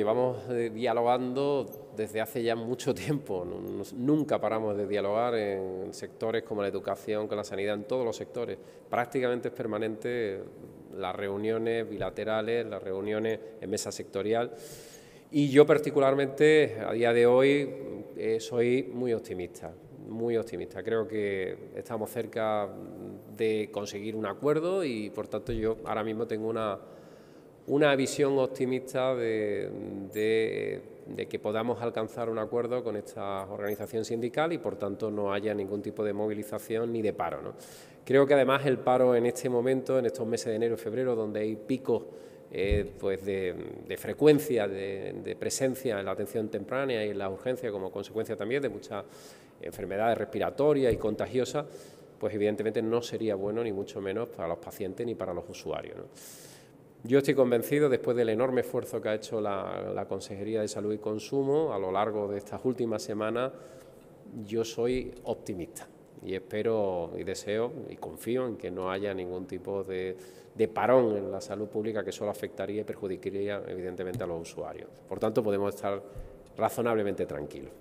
Llevamos eh, dialogando desde hace ya mucho tiempo, nunca paramos de dialogar en sectores como la educación, con la sanidad, en todos los sectores. Prácticamente es permanente las reuniones bilaterales, las reuniones en mesa sectorial. Y yo particularmente, a día de hoy, eh, soy muy optimista, muy optimista. Creo que estamos cerca de conseguir un acuerdo y, por tanto, yo ahora mismo tengo una una visión optimista de, que podamos alcanzar un acuerdo con esta organización sindical y por tanto no haya ningún tipo de movilización ni de paro. Creo que además el paro en este momento, en estos meses de enero y febrero, donde hay picos eh, pues, de, frecuencia, de, presencia en la atención temprana y en la urgencia como consecuencia también de muchas enfermedades respiratorias y contagiosas, pues evidentemente no sería bueno ni mucho menos para los pacientes ni para los usuarios. Yo estoy convencido, después del enorme esfuerzo que ha hecho la, Consejería de Salud y Consumo a lo largo de estas últimas semanas, yo soy optimista y espero y deseo y confío en que no haya ningún tipo de, de parón en la salud pública que solo afectaría y perjudicaría evidentemente a los usuarios. Por tanto, podemos estar razonablemente tranquilos.